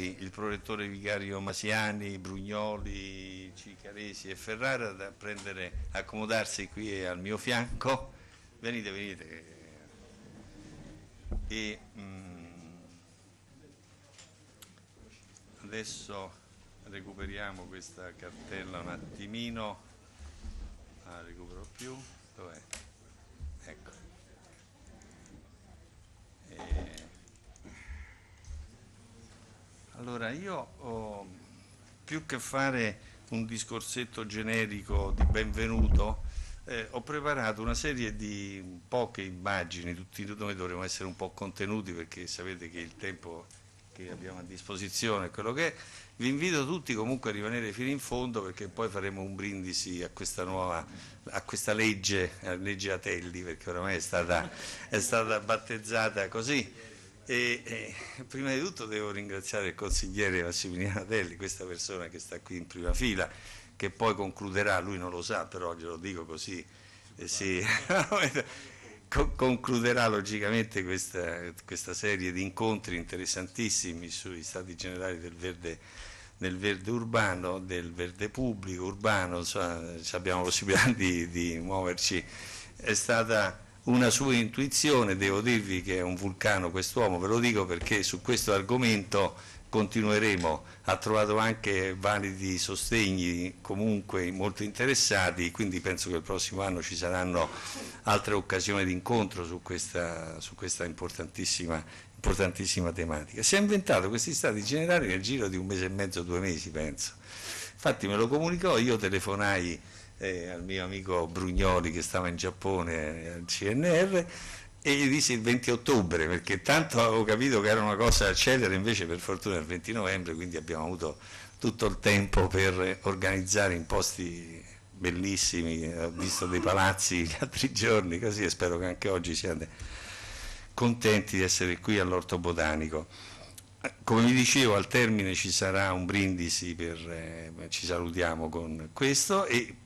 Vittori, il prorettore vicario Masiani, Brugnoli, Cicaresi e Ferrara da prendere, accomodarsi qui al mio fianco. Venite, venite. E, mh, mm, adesso recuperiamo questa cartella un attimino. La recupero più. Dov'è? Ecco. E, Allora, io oh, più che fare un discorsetto generico di benvenuto, eh, ho preparato una serie di poche immagini, tutti noi dovremmo essere un po' contenuti perché sapete che il tempo che abbiamo a disposizione è quello che è. Vi invito tutti comunque a rimanere fino in fondo perché poi faremo un brindisi a questa nuova, a questa legge, a legge Atelli, perché oramai è stata, è stata battezzata così. E, eh, prima di tutto devo ringraziare il consigliere Massimiliano Adelli, questa persona che sta qui in prima fila, che poi concluderà, lui non lo sa, però glielo dico così, eh, sì. concluderà logicamente questa, questa, serie di incontri interessantissimi sui stati generali del verde, del verde urbano, del verde pubblico, urbano, insomma, abbiamo la possibilità di, di muoverci. È stata una sua intuizione, devo dirvi che è un vulcano quest'uomo, ve lo dico perché su questo argomento continueremo, ha trovato anche validi sostegni comunque molto interessati, quindi penso che il prossimo anno ci saranno altre occasioni di incontro su questa, su questa importantissima, importantissima tematica. Si è inventato questi stati generali nel giro di un mese e mezzo, due mesi penso, infatti me lo comunicò, io telefonai eh, al mio amico Brugnoli che stava in Giappone al CNR e gli dissi il 20 ottobre perché tanto avevo capito che era una cosa celere invece per fortuna il 20 novembre quindi abbiamo avuto tutto il tempo per organizzare in posti bellissimi ho visto dei palazzi gli altri giorni così e spero che anche oggi siate contenti di essere qui all'Orto Botanico come vi dicevo al termine ci sarà un brindisi per, eh, ci salutiamo con questo e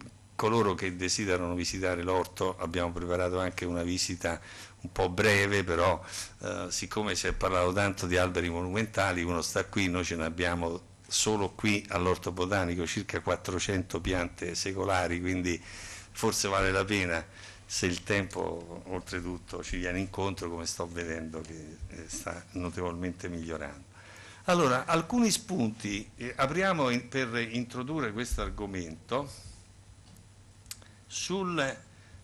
coloro che desiderano visitare l'orto abbiamo preparato anche una visita un po' breve però eh, siccome si è parlato tanto di alberi monumentali uno sta qui, noi ce ne abbiamo solo qui all'orto botanico circa 400 piante secolari quindi forse vale la pena se il tempo oltretutto ci viene incontro come sto vedendo che eh, sta notevolmente migliorando. Allora, alcuni spunti, eh, apriamo in, per introdurre questo argomento sul,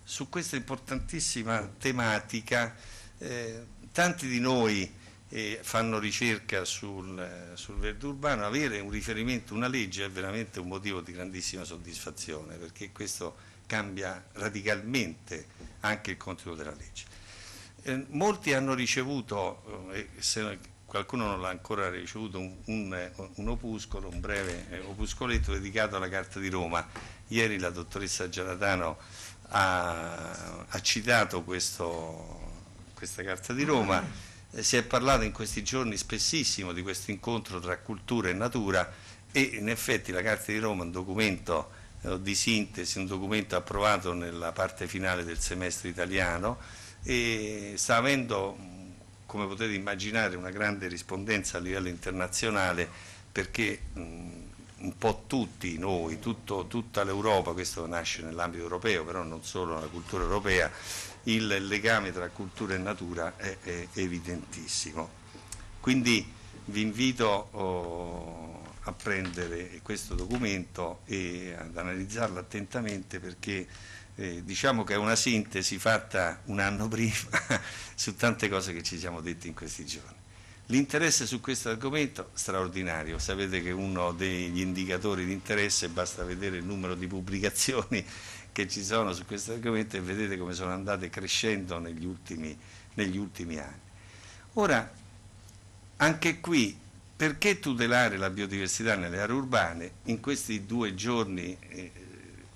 su questa importantissima tematica eh, tanti di noi eh, fanno ricerca sul, sul, verde urbano, avere un riferimento, una legge è veramente un motivo di grandissima soddisfazione perché questo cambia radicalmente anche il contenuto della legge. Eh, molti hanno ricevuto, eh, se qualcuno non l'ha ancora ricevuto, un, un, un opuscolo, un breve eh, opuscoletto dedicato alla Carta di Roma Ieri la dottoressa Gianatano ha, ha citato questo, questa Carta di Roma, eh, si è parlato in questi giorni spessissimo di questo incontro tra cultura e natura e in effetti la Carta di Roma è un documento eh, di sintesi, un documento approvato nella parte finale del semestre italiano e sta avendo, come potete immaginare, una grande rispondenza a livello internazionale perché mh, un po' tutti noi, tutto, tutta l'Europa, questo nasce nell'ambito europeo, però non solo nella cultura europea, il legame tra cultura e natura è, è evidentissimo. Quindi vi invito oh, a prendere questo documento e ad analizzarlo attentamente perché eh, diciamo che è una sintesi fatta un anno prima su tante cose che ci siamo detti in questi giorni. L'interesse su questo argomento straordinario, sapete che uno degli indicatori di interesse, basta vedere il numero di pubblicazioni che ci sono su questo argomento e vedete come sono andate crescendo negli ultimi, negli ultimi anni. Ora, anche qui, perché tutelare la biodiversità nelle aree urbane? In questi due giorni eh,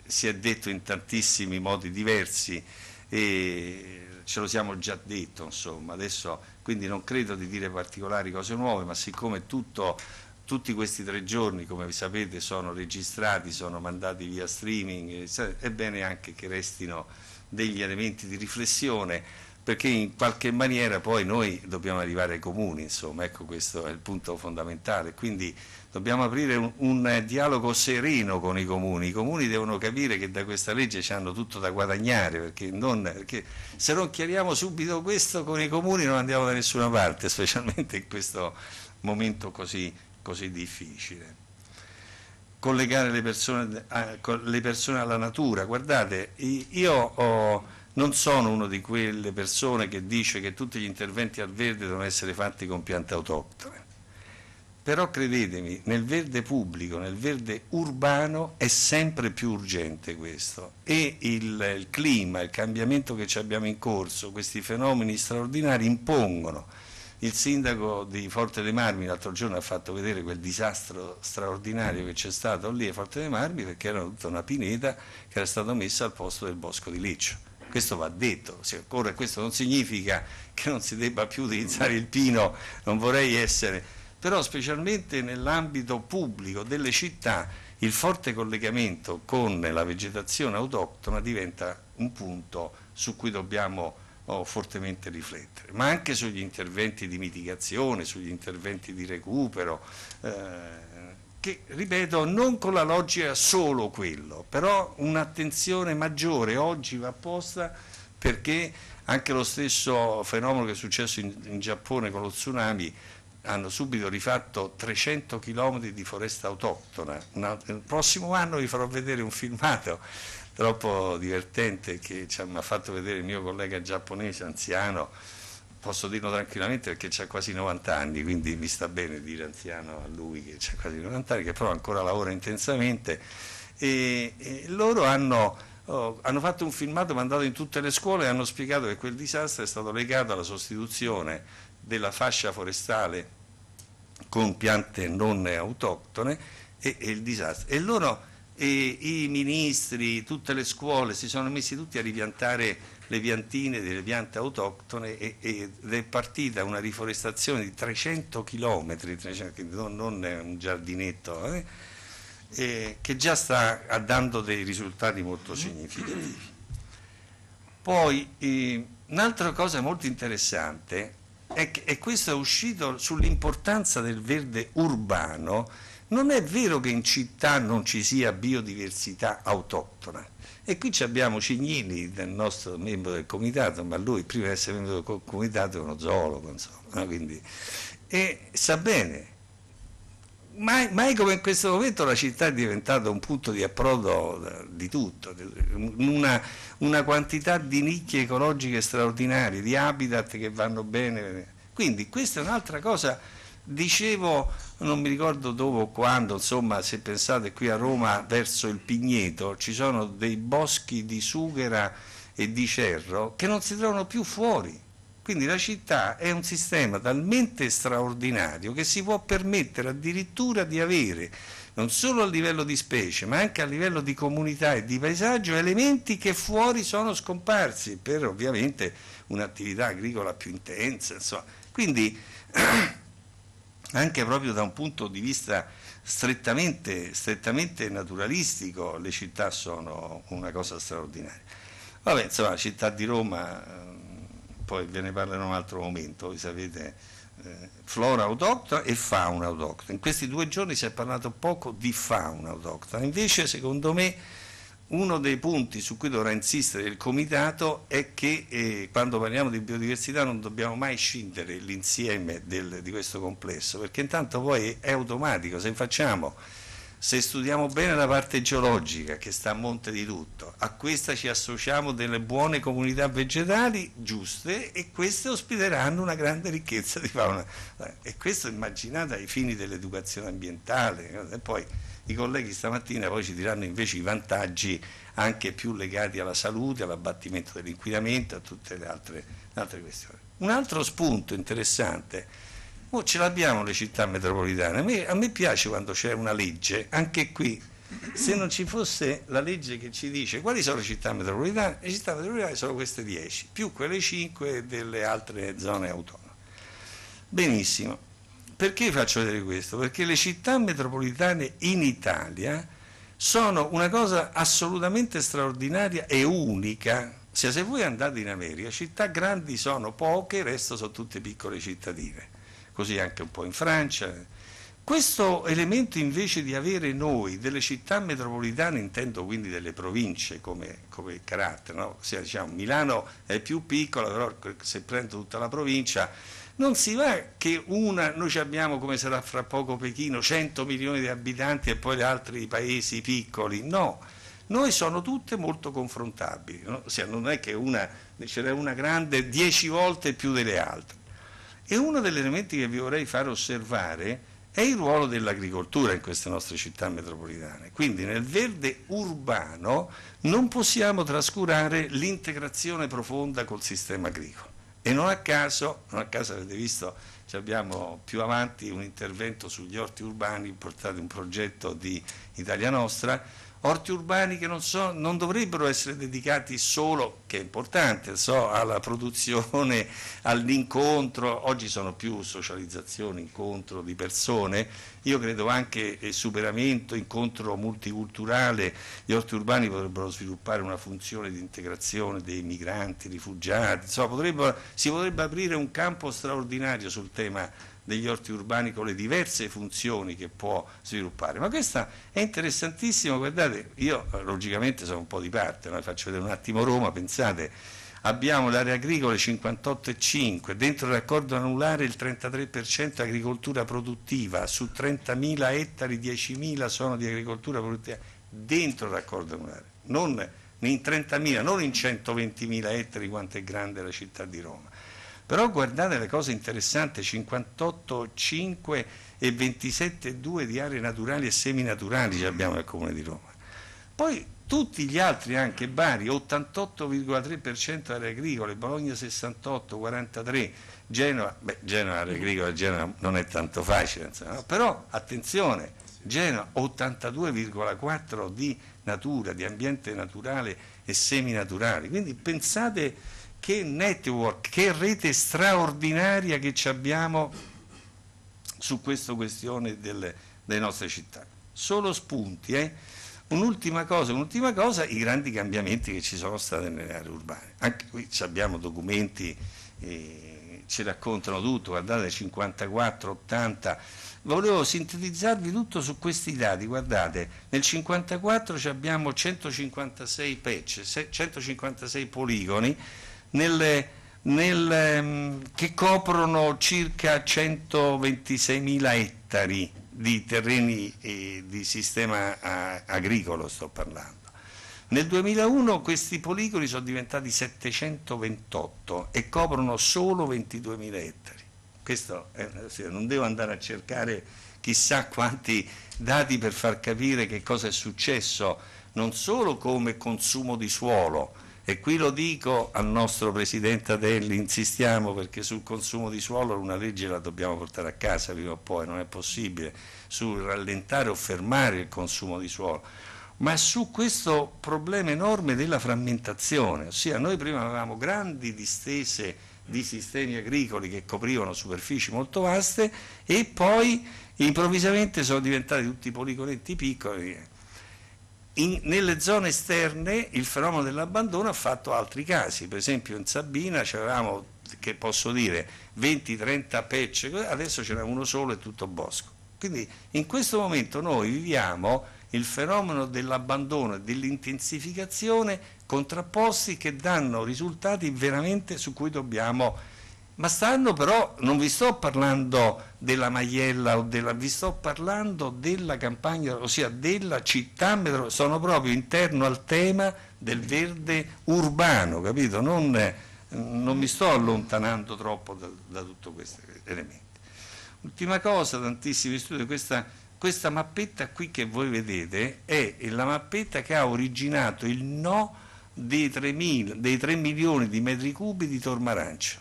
si è detto in tantissimi modi diversi e ce lo siamo già detto, insomma, adesso quindi non credo di dire particolari cose nuove, ma siccome tutto, tutti questi tre giorni, come sapete, sono registrati, sono mandati via streaming, eh, è bene anche che restino degli elementi di riflessione perché in qualche maniera poi noi dobbiamo arrivare ai comuni, insomma, ecco questo è il punto fondamentale, quindi dobbiamo aprire un, un dialogo sereno con i comuni, i comuni devono capire che da questa legge ci hanno tutto da guadagnare, perché, non, perché, se non chiariamo subito questo con i comuni non andiamo da nessuna parte, specialmente in questo momento così, così difficile collegare le persone, eh, le persone, alla natura. Guardate, io ho, non sono una di quelle persone che dice che tutti gli interventi al verde devono essere fatti con piante autoctone. Però credetemi, nel verde pubblico, nel verde urbano è sempre più urgente questo e il, il clima, il cambiamento che ci abbiamo in corso, questi fenomeni straordinari impongono. Il sindaco di Forte dei Marmi l'altro giorno ha fatto vedere quel disastro straordinario che c'è stato lì a Forte dei Marmi perché era tutta una pineta che era stata messa al posto del bosco di Leccio questo va detto, se occorre, questo non significa che non si debba più utilizzare il pino, non vorrei essere, però specialmente nell'ambito pubblico delle città il forte collegamento con la vegetazione autoctona diventa un punto su cui dobbiamo oh, fortemente riflettere, ma anche sugli interventi di mitigazione, sugli interventi di recupero. Eh, che, ripeto, non con la logica solo quello, però un'attenzione maggiore oggi va posta perché anche lo stesso fenomeno che è successo in, in Giappone con lo tsunami hanno subito rifatto 300 km di foresta autoctona. Una, il prossimo anno vi farò vedere un filmato troppo divertente che mi ha fatto vedere il mio collega giapponese anziano posso dirlo tranquillamente perché c'ha quasi 90 anni, quindi mi sta bene dire anziano a lui che ha quasi 90 anni, che però ancora lavora intensamente. E, e loro hanno, oh, hanno, fatto un filmato mandato in tutte le scuole e hanno spiegato che quel disastro è stato legato alla sostituzione della fascia forestale con piante non autoctone e, e il disastro. E loro, e, i ministri, tutte le scuole si sono messi tutti a ripiantare le piantine delle piante autoctone e, ed è partita una riforestazione di 300 km, 300, non, non un giardinetto, eh, eh, che già sta dando dei risultati molto significativi. Poi eh, un'altra cosa molto interessante è che e questo è uscito sull'importanza del verde urbano, non è vero che in città non ci sia biodiversità autoctona, e qui abbiamo Cignini, il nostro membro del comitato, ma lui prima di essere membro del comitato è uno zoologo, insomma, quindi, e sa bene. Mai, mai, come in questo momento la città è diventata un punto di approdo di tutto, una, una quantità di nicchie ecologiche straordinarie, di habitat che vanno bene. Quindi questa è un'altra cosa dicevo non mi ricordo dove o quando insomma se pensate qui a Roma verso il Pigneto ci sono dei boschi di sughera e di cerro che non si trovano più fuori quindi la città è un sistema talmente straordinario che si può permettere addirittura di avere non solo a livello di specie ma anche a livello di comunità e di paesaggio elementi che fuori sono scomparsi per ovviamente un'attività agricola più intensa insomma. quindi anche proprio da un punto di vista strettamente, strettamente naturalistico le città sono una cosa straordinaria. Vabbè, insomma, la città di Roma, ehm, poi ve ne parlerò in un altro momento, voi sapete, eh, flora autoctona e fauna autoctona. In questi due giorni si è parlato poco di fauna autoctona, invece secondo me uno dei punti su cui dovrà insistere il Comitato è che eh, quando parliamo di biodiversità non dobbiamo mai scindere l'insieme di questo complesso, perché intanto poi è automatico, se facciamo, se studiamo bene la parte geologica che sta a monte di tutto, a questa ci associamo delle buone comunità vegetali giuste e queste ospiteranno una grande ricchezza di fauna. E questo immaginate ai fini dell'educazione ambientale. E poi, i colleghi stamattina poi ci diranno invece i vantaggi anche più legati alla salute, all'abbattimento dell'inquinamento, a tutte le altre, le altre, questioni. Un altro spunto interessante, oh, ce l'abbiamo le città metropolitane, a me, a me piace quando c'è una legge, anche qui se non ci fosse la legge che ci dice quali sono le città metropolitane, le città metropolitane sono queste 10, più quelle 5 delle altre zone autonome. Benissimo, perché faccio vedere questo? Perché le città metropolitane in Italia sono una cosa assolutamente straordinaria e unica. Se, se voi andate in America, città grandi sono poche, il resto sono tutte piccole cittadine, così anche un po' in Francia. Questo elemento invece di avere noi delle città metropolitane, intendo quindi delle province come, come carattere, no? se, diciamo, Milano è più piccola, però se prendo tutta la provincia non si va che una, noi abbiamo come sarà fra poco Pechino, 100 milioni di abitanti e poi gli altri paesi piccoli, no. Noi sono tutte molto confrontabili, no? Ossia, non è che una, ce n'è una grande 10 volte più delle altre. E uno degli elementi che vi vorrei far osservare è il ruolo dell'agricoltura in queste nostre città metropolitane. Quindi nel verde urbano non possiamo trascurare l'integrazione profonda col sistema agricolo. E non a caso, non a caso avete visto, abbiamo più avanti un intervento sugli orti urbani, portato un progetto di Italia Nostra, orti urbani che non, so, non, dovrebbero essere dedicati solo, che è importante, so, alla produzione, all'incontro, oggi sono più socializzazione, incontro di persone, io credo anche eh, superamento, incontro multiculturale, gli orti urbani potrebbero sviluppare una funzione di integrazione dei migranti, rifugiati, so, potrebbero, si potrebbe aprire un campo straordinario sul tema degli orti urbani con le diverse funzioni che può sviluppare. Ma questa è interessantissima, guardate, io eh, logicamente sono un po' di parte, ma faccio vedere un attimo Roma, pensate abbiamo le aree agricole 58,5, dentro il raccordo anulare il 33% agricoltura produttiva, su 30.000 ettari 10.000 sono di agricoltura produttiva, dentro il raccordo anulare, non in 30.000, non in 120.000 ettari quanto è grande la città di Roma però guardate le cose interessanti 58,5 e 27,2 di aree naturali e seminaturali abbiamo nel comune di Roma poi tutti gli altri anche Bari 88,3% aree agricole Bologna 68, 43 Genova, beh Genova aree agricole Genova non è tanto facile insomma, no? però attenzione Genova 82,4 di natura, di ambiente naturale e seminaturali quindi pensate che network, che rete straordinaria che ci abbiamo su questa questione delle, delle nostre città. Solo spunti, eh? Un'ultima cosa, un'ultima cosa, i grandi cambiamenti che ci sono stati nelle aree urbane. Anche qui abbiamo documenti, eh, ci raccontano tutto, guardate 54, 80, volevo sintetizzarvi tutto su questi dati, guardate, nel 54 abbiamo 156 patch, 156 poligoni, nel, nel, ehm, che coprono circa 126.000 ettari di terreni eh, di sistema a, agricolo sto parlando. Nel 2001 questi poligoni sono diventati 728 e coprono solo 22.000 ettari. Questo è, non devo andare a cercare chissà quanti dati per far capire che cosa è successo non solo come consumo di suolo, e qui lo dico al nostro Presidente Adelli, insistiamo perché sul consumo di suolo una legge la dobbiamo portare a casa prima o poi, non è possibile sul rallentare o fermare il consumo di suolo, ma su questo problema enorme della frammentazione, ossia noi prima avevamo grandi distese di sistemi agricoli che coprivano superfici molto vaste e poi improvvisamente sono diventati tutti poligonetti piccoli in, nelle zone esterne il fenomeno dell'abbandono ha fatto altri casi, per esempio in Sabina c'eravamo, che posso dire, 20-30 pecce, adesso ce n'è uno solo e tutto bosco. Quindi in questo momento noi viviamo il fenomeno dell'abbandono e dell'intensificazione contrapposti che danno risultati veramente su cui dobbiamo ma stanno però, non vi sto parlando della Maiella o della, vi sto parlando della campagna, ossia della città, sono proprio interno al tema del verde urbano, capito? Non, non mi sto allontanando troppo da, da tutti questi elementi. Ultima cosa, tantissimi studi, questa, questa mappetta qui che voi vedete è la mappetta che ha originato il no dei 3, mil, dei 3 milioni di metri cubi di tormarancio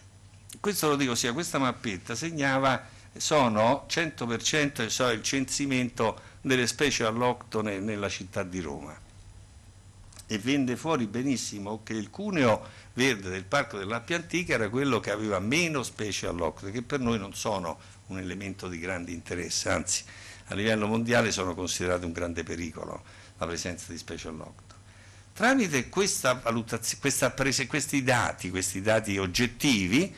questo lo dico sia, questa mappetta segnava, sono 100% so, il censimento delle specie alloctone nella città di Roma e vende fuori benissimo che il cuneo verde del parco dell'Appia Antica era quello che aveva meno specie alloctone, che per noi non sono un elemento di grande interesse, anzi a livello mondiale sono considerate un grande pericolo la presenza di specie alloctone. Tramite questa questa prese, questi, dati, questi dati oggettivi,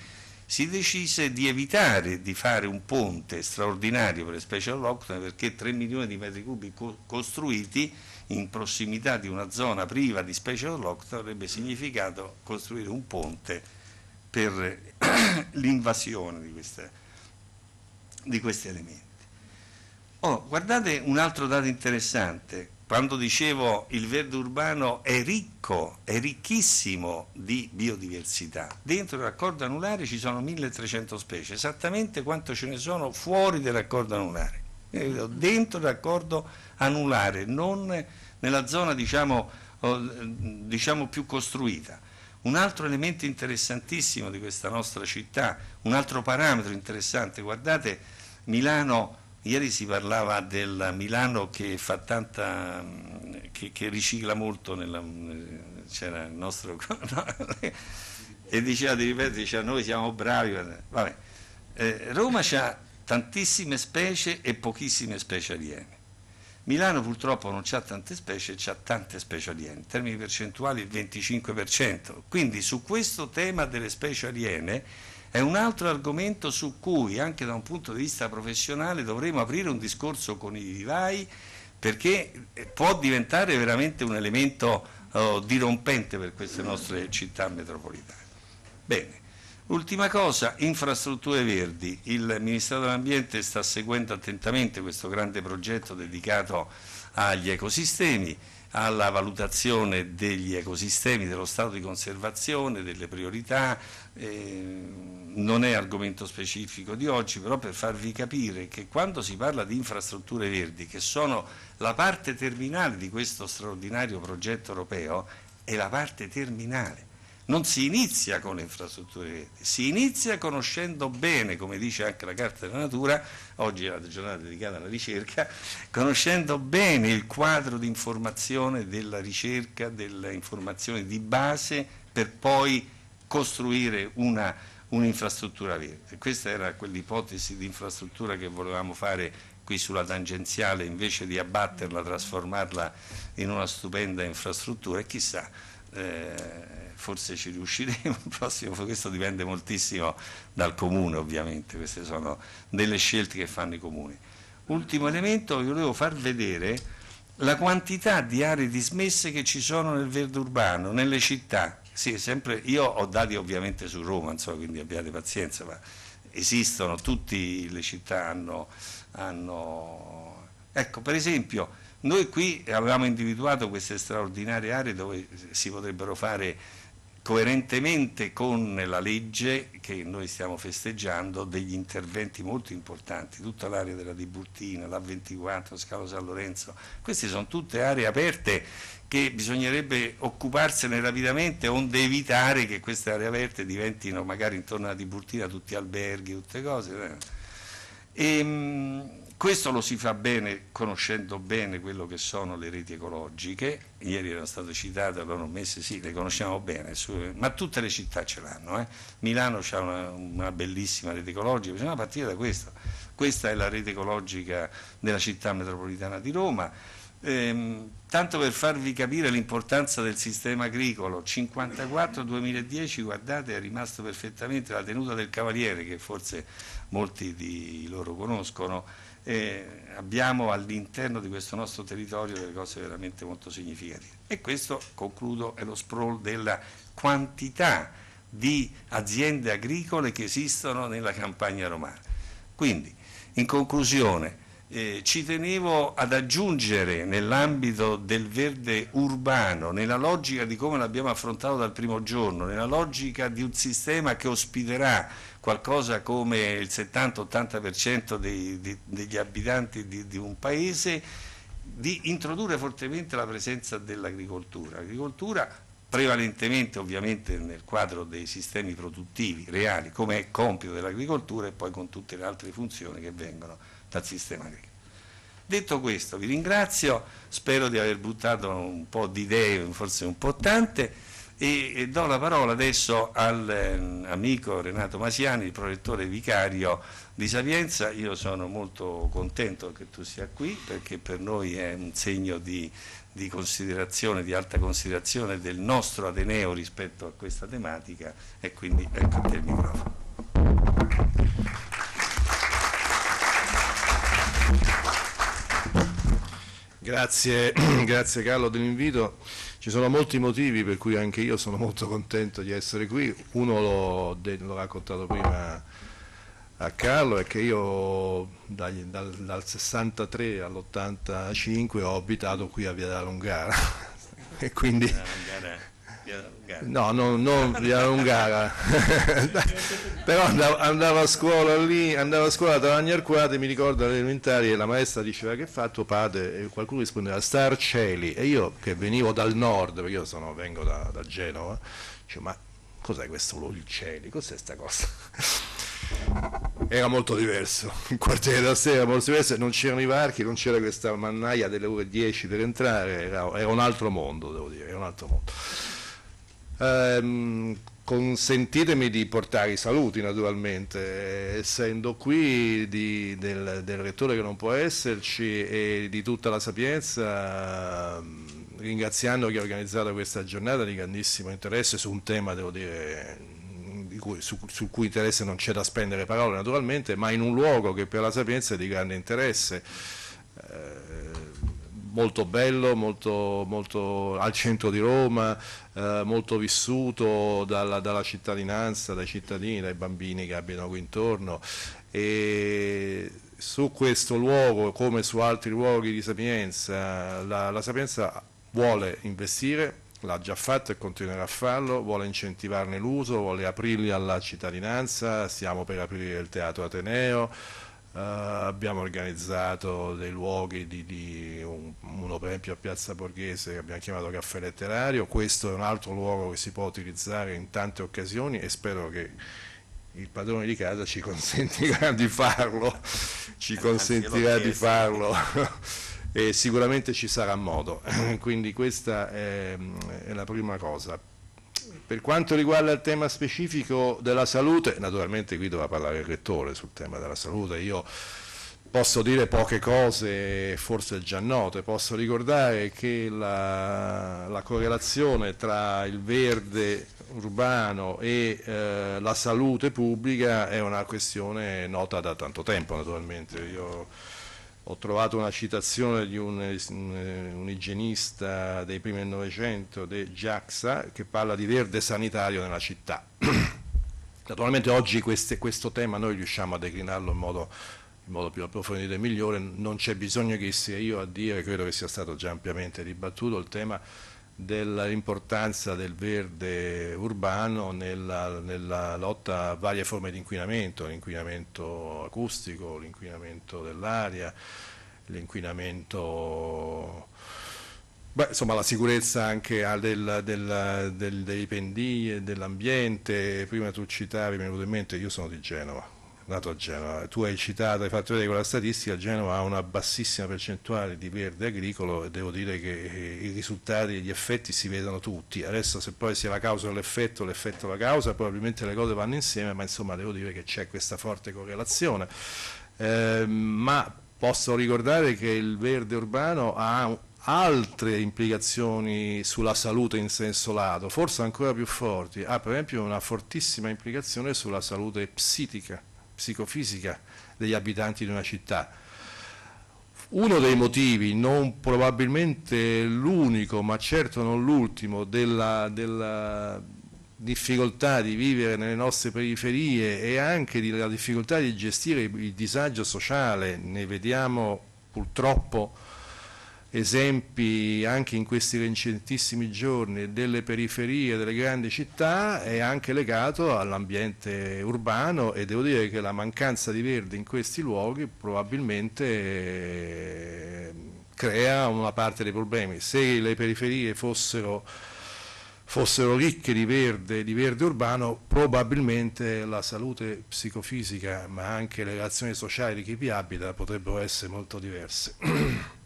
si decise di evitare di fare un ponte straordinario per le specie all'octone perché 3 milioni di metri cubi co costruiti in prossimità di una zona priva di specie all'octone avrebbe significato costruire un ponte per l'invasione di, di, questi elementi. Oh, guardate un altro dato interessante, quando dicevo il verde urbano è ricco, è ricchissimo di biodiversità. Dentro il raccordo anulare ci sono 1300 specie, esattamente quanto ce ne sono fuori del raccordo anulare. Eh, dentro il raccordo anulare, non nella zona diciamo, diciamo più costruita. Un altro elemento interessantissimo di questa nostra città, un altro parametro interessante, guardate Milano Ieri si parlava del Milano che, tanta, che, che ricicla molto, c'era il nostro... e diceva di ripetere, diceva noi siamo bravi. Eh, Roma ha tantissime specie e pochissime specie aliene. Milano purtroppo non ha tante specie, ha tante specie aliene, in termini percentuali il 25%. Quindi su questo tema delle specie aliene è un altro argomento su cui anche da un punto di vista professionale dovremo aprire un discorso con i vivai perché eh, può diventare veramente un elemento oh, dirompente per queste nostre città metropolitane. Bene. Ultima cosa, infrastrutture verdi. Il Ministero dell'Ambiente sta seguendo attentamente questo grande progetto dedicato agli ecosistemi alla valutazione degli ecosistemi, dello stato di conservazione, delle priorità, eh, non è argomento specifico di oggi, però per farvi capire che quando si parla di infrastrutture verdi, che sono la parte terminale di questo straordinario progetto europeo, è la parte terminale non si inizia con le infrastrutture verdi, si inizia conoscendo bene, come dice anche la Carta della Natura, oggi è la giornata dedicata alla ricerca, conoscendo bene il quadro di informazione della ricerca, delle informazioni di base per poi costruire un'infrastruttura verde. Questa era quell'ipotesi di infrastruttura che volevamo fare qui sulla tangenziale invece di abbatterla, trasformarla in una stupenda infrastruttura e chissà eh, forse ci riusciremo il prossimo, questo dipende moltissimo dal comune ovviamente, queste sono delle scelte che fanno i comuni. Ultimo elemento, vi volevo far vedere la quantità di aree dismesse che ci sono nel verde urbano, nelle città. Sì, sempre, io ho dati ovviamente su Roma, insomma, quindi abbiate pazienza, ma esistono, tutte le città hanno, hanno... Ecco, per esempio noi qui avevamo individuato queste straordinarie aree dove si potrebbero fare coerentemente con la legge che noi stiamo festeggiando degli interventi molto importanti, tutta l'area della Tiburtina, la 24, Scalo San Lorenzo, queste sono tutte aree aperte che bisognerebbe occuparsene rapidamente onde evitare che queste aree aperte diventino magari intorno alla Tiburtina tutti alberghi, tutte cose. E, eh. ehm, questo lo si fa bene conoscendo bene quello che sono le reti ecologiche, ieri erano state citate, allora messe, sì, le conosciamo bene, ma tutte le città ce l'hanno. Eh. Milano ha una, una, bellissima rete ecologica, bisogna partire da questa. Questa è la rete ecologica della città metropolitana di Roma. Ehm, tanto per farvi capire l'importanza del sistema agricolo, 54-2010, guardate, è rimasto perfettamente la tenuta del Cavaliere, che forse molti di loro conoscono, eh, abbiamo all'interno di questo nostro territorio delle cose veramente molto significative. E questo, concludo, è lo sprawl della quantità di aziende agricole che esistono nella campagna romana. Quindi, in conclusione, eh, ci tenevo ad aggiungere nell'ambito del verde urbano, nella logica di come l'abbiamo affrontato dal primo giorno, nella logica di un sistema che ospiterà qualcosa come il 70-80% degli abitanti di, di un paese, di introdurre fortemente la presenza dell'agricoltura. L'agricoltura prevalentemente ovviamente nel quadro dei sistemi produttivi reali, come è compito dell'agricoltura e poi con tutte le altre funzioni che vengono dal sistema agricolo. Detto questo vi ringrazio, spero di aver buttato un po' di idee, forse un po' tante e do la parola adesso all'amico ehm, Renato Masiani, il prorettore vicario di Sapienza. Io sono molto contento che tu sia qui perché per noi è un segno di, di considerazione, di alta considerazione del nostro Ateneo rispetto a questa tematica e quindi ecco a te il microfono. Grazie, grazie Carlo dell'invito. Ci sono molti motivi per cui anche io sono molto contento di essere qui, uno l'ho, raccontato prima a Carlo, è che io dal, dal, dal 63 all'85 ho abitato qui a Via da Longara e quindi... No, non, via Lungara però andavo, andavo, a scuola lì, andavo a scuola da Lagna Arquate, mi ricordo alle elementari e la maestra diceva che fa tuo padre e qualcuno rispondeva Star Celi e io che venivo dal nord, perché io sono, vengo da, da Genova, dicevo ma cos'è questo il Celi, cos'è sta cosa? era molto diverso, il quartiere da sera era molto diverso, non c'erano i varchi, non c'era questa mannaia delle ore 10 per entrare, era, era un altro mondo devo dire, era un altro mondo. Ehm, consentitemi di portare i saluti naturalmente, essendo qui di, del, del, rettore che non può esserci e di tutta la Sapienza, ehm, ringraziando chi ha organizzato questa giornata di grandissimo interesse su un tema, devo dire, di cui, su, su cui interesse non c'è da spendere parole naturalmente, ma in un luogo che per la Sapienza è di grande interesse. Eh, molto bello, molto, molto, al centro di Roma, eh, molto vissuto dalla, dalla, cittadinanza, dai cittadini, dai bambini che abitano qui intorno. E su questo luogo, come su altri luoghi di Sapienza, la, la Sapienza vuole investire, l'ha già fatto e continuerà a farlo, vuole incentivarne l'uso, vuole aprirli alla cittadinanza, stiamo per aprire il Teatro Ateneo, Uh, abbiamo organizzato dei luoghi, di, di un, uno per esempio a Piazza Borghese che abbiamo chiamato Caffè Letterario, questo è un altro luogo che si può utilizzare in tante occasioni e spero che il padrone di casa ci consentirà di farlo, ci consentirà di farlo e sicuramente ci sarà modo, quindi questa è, è la prima cosa. Per quanto riguarda il tema specifico della salute, naturalmente qui doveva parlare il rettore sul tema della salute, io posso dire poche cose forse già note, posso ricordare che la, la correlazione tra il verde urbano e eh, la salute pubblica è una questione nota da tanto tempo naturalmente. Io, ho trovato una citazione di un, eh, un igienista dei primi del Novecento, De Giaxa, che parla di verde sanitario nella città. Naturalmente oggi queste, questo tema noi riusciamo a declinarlo in modo, in modo più approfondito e migliore, non c'è bisogno che sia io a dire, credo che sia stato già ampiamente dibattuto il tema dell'importanza del verde urbano nella, nella, lotta a varie forme di inquinamento, l'inquinamento acustico, l'inquinamento dell'aria, l'inquinamento... insomma la sicurezza anche ah, del, del, del, dei pendii, e dell'ambiente, prima tu citavi, mi è venuto in mente, io sono di Genova, nato a Genova. Tu hai citato, hai fatto vedere quella statistica, Genova ha una bassissima percentuale di verde agricolo e devo dire che eh, i risultati e gli effetti si vedono tutti. Adesso se poi sia la causa o l'effetto, l'effetto la causa, probabilmente le cose vanno insieme, ma insomma devo dire che c'è questa forte correlazione. Eh, ma posso ricordare che il verde urbano ha altre implicazioni sulla salute in senso lato, forse ancora più forti, ha per esempio una fortissima implicazione sulla salute psichica psicofisica degli abitanti di una città. Uno dei motivi, non probabilmente l'unico, ma certo non l'ultimo, della, della difficoltà di vivere nelle nostre periferie e anche della difficoltà di gestire il disagio sociale, ne vediamo purtroppo esempi anche in questi recentissimi giorni delle periferie delle grandi città è anche legato all'ambiente urbano e devo dire che la mancanza di verde in questi luoghi probabilmente eh, crea una parte dei problemi. Se le periferie fossero fossero ricche di verde, di verde urbano, probabilmente la salute psicofisica ma anche le relazioni sociali di chi vi abita potrebbero essere molto diverse.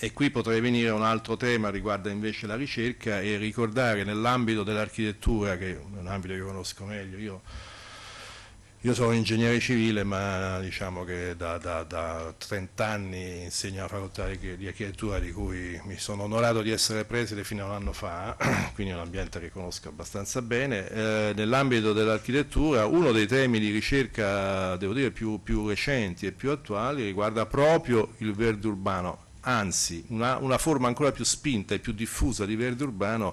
e qui potrei venire un altro tema riguarda invece la ricerca e ricordare nell'ambito dell'architettura, che è un ambito che conosco meglio, io, io sono ingegnere civile ma diciamo che da, da, da 30 anni insegno alla facoltà di, di architettura di cui mi sono onorato di essere preside fino a un anno fa, quindi è un ambiente che conosco abbastanza bene. Eh, nell'ambito dell'architettura uno dei temi di ricerca, devo dire, più, più recenti e più attuali riguarda proprio il verde urbano anzi una, una forma ancora più spinta e più diffusa di verde urbano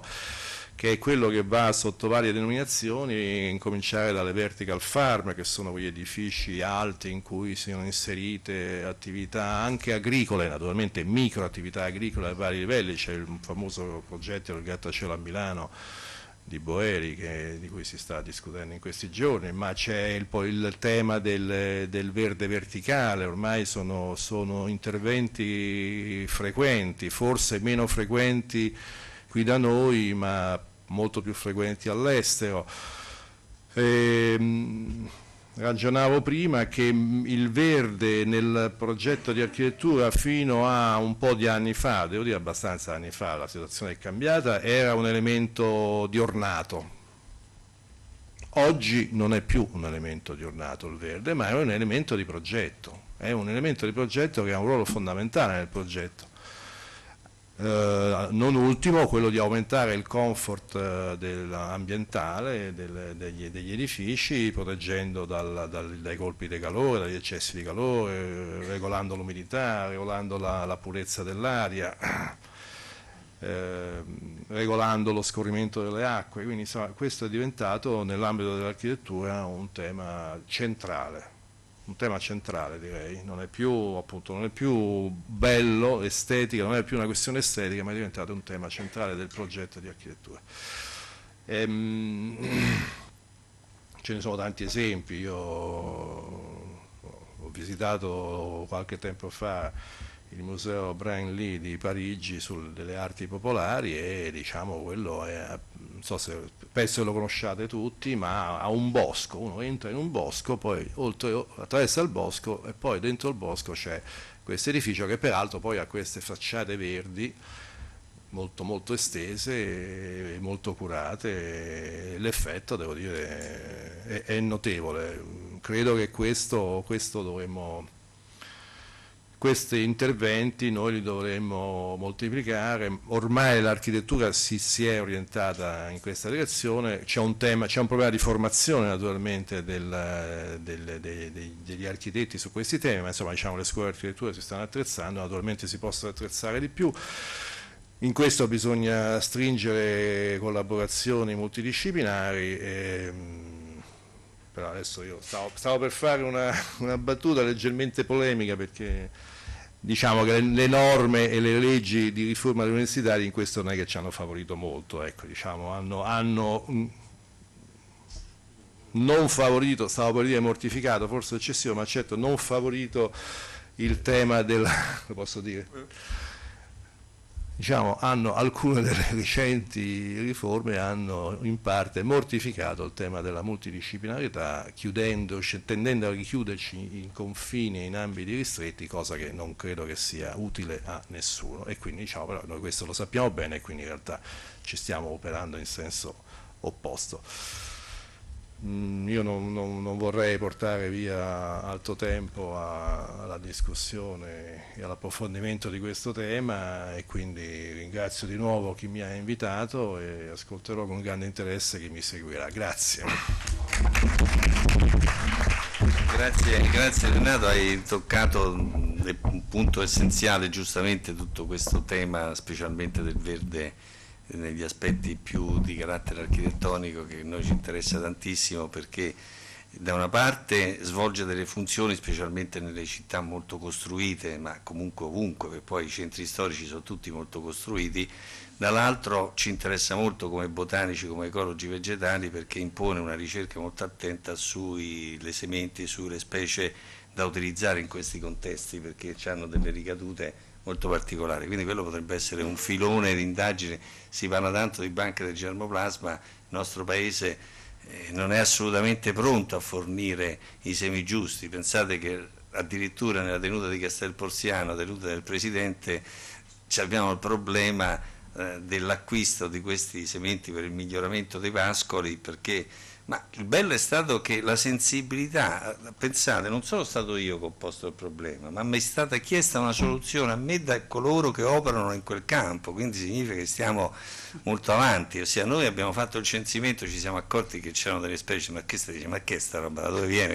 che è quello che va sotto varie denominazioni, incominciare dalle vertical farm, che sono quegli edifici alti in cui siano inserite attività anche agricole, naturalmente micro attività agricole a vari livelli, c'è il famoso progetto del Gattacielo a Milano, di Boeri che, di cui si sta discutendo in questi giorni, ma c'è il, il, tema del, del, verde verticale, ormai sono, sono, interventi frequenti, forse meno frequenti qui da noi, ma molto più frequenti all'estero. Ehm, ragionavo prima che il verde nel progetto di architettura fino a un po' di anni fa, devo dire abbastanza anni fa, la situazione è cambiata, era un elemento di ornato. Oggi non è più un elemento di ornato il verde, ma è un elemento di progetto, è un elemento di progetto che ha un ruolo fondamentale nel progetto. Eh, non ultimo quello di aumentare il comfort eh, ambientale del, degli, degli, edifici proteggendo dal, dal, dai colpi di calore, dagli eccessi di calore, regolando l'umidità, regolando la, la purezza dell'aria, ehm, regolando lo scorrimento delle acque, quindi insomma, questo è diventato nell'ambito dell'architettura un tema centrale un tema centrale direi, non è più, appunto, non è più bello, estetica, non è più una questione estetica, ma è diventato un tema centrale del progetto di architettura. Ehm, ce ne sono tanti esempi, io ho visitato qualche tempo fa il museo Brian Lee di Parigi sulle arti popolari e diciamo quello è, non so se penso che lo conosciate tutti, ma ha un bosco, uno entra in un bosco, poi oltre, attraversa il bosco e poi dentro il bosco c'è questo edificio che peraltro poi ha queste facciate verdi molto molto estese e molto curate l'effetto devo dire è, è, notevole credo che questo, questo dovremmo questi interventi noi li dovremmo moltiplicare, ormai l'architettura si, si, è orientata in questa direzione, c'è un, un, problema di formazione naturalmente del, del, dei, dei, degli architetti su questi temi, ma insomma diciamo, le scuole di architettura si stanno attrezzando, naturalmente si possono attrezzare di più. In questo bisogna stringere collaborazioni multidisciplinari. E, ehm, però adesso io stavo, stavo per fare una, una battuta leggermente polemica perché diciamo che le, norme e le leggi di riforma universitaria in questo non è che ci hanno favorito molto, ecco, diciamo, hanno, hanno, mm, non favorito, stavo per dire mortificato, forse eccessivo, ma certo non favorito il tema della, posso dire, diciamo, hanno, alcune delle recenti riforme hanno in parte mortificato il tema della multidisciplinarietà, tendendo a richiuderci in confini e in ambiti ristretti, cosa che non credo che sia utile a nessuno. E quindi diciamo, però noi questo lo sappiamo bene e quindi in realtà ci stiamo operando in senso opposto. Mm, io non, non, non, vorrei portare via altro tempo a, alla discussione e all'approfondimento di questo tema e quindi ringrazio di nuovo chi mi ha invitato e ascolterò con grande interesse chi mi seguirà. Grazie. Grazie, grazie Renato, hai toccato un punto essenziale giustamente tutto questo tema specialmente del verde negli aspetti più di carattere architettonico che noi ci interessa tantissimo perché da una parte svolge delle funzioni specialmente nelle città molto costruite ma comunque ovunque perché poi i centri storici sono tutti molto costruiti dall'altro ci interessa molto come botanici come ecologi vegetali perché impone una ricerca molto attenta sulle sementi sulle specie da utilizzare in questi contesti perché hanno delle ricadute molto particolare, quindi quello potrebbe essere un filone di indagine, si parla tanto di banche del germoplasma, il nostro paese eh, non è assolutamente pronto a fornire i semi giusti, pensate che addirittura nella tenuta di Castel Porziano, tenuta del Presidente, abbiamo il problema eh, dell'acquisto di questi sementi per il miglioramento dei pascoli perché ma il bello è stato che la sensibilità, pensate, non sono stato io che ho posto il problema, ma mi è stata chiesta una soluzione a me da coloro che operano in quel campo, quindi significa che stiamo molto avanti, ossia noi abbiamo fatto il censimento, ci siamo accorti che c'erano delle specie, ma che, dice, ma che sta roba, da dove viene?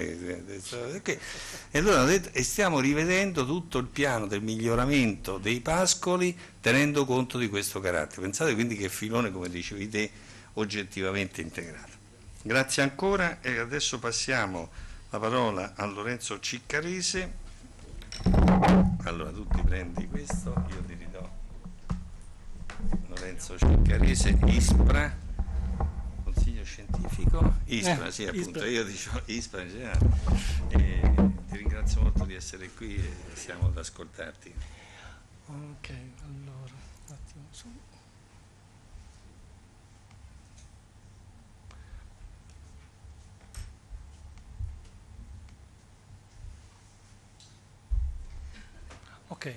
E allora hanno detto, e stiamo rivedendo tutto il piano del miglioramento dei pascoli tenendo conto di questo carattere. Pensate quindi che filone, come dicevi te, oggettivamente integrato. Grazie ancora e adesso passiamo la parola a Lorenzo Ciccarese. Allora tu ti prendi questo, io ti ridò Lorenzo Ciccarese, ISPRA, consiglio scientifico, ISPRA, eh, sì appunto, Ispra. io dicevo ISPRA in generale. E ti ringrazio molto di essere qui e siamo ad ascoltarti. Ok, allora, un attimo solo. Ok,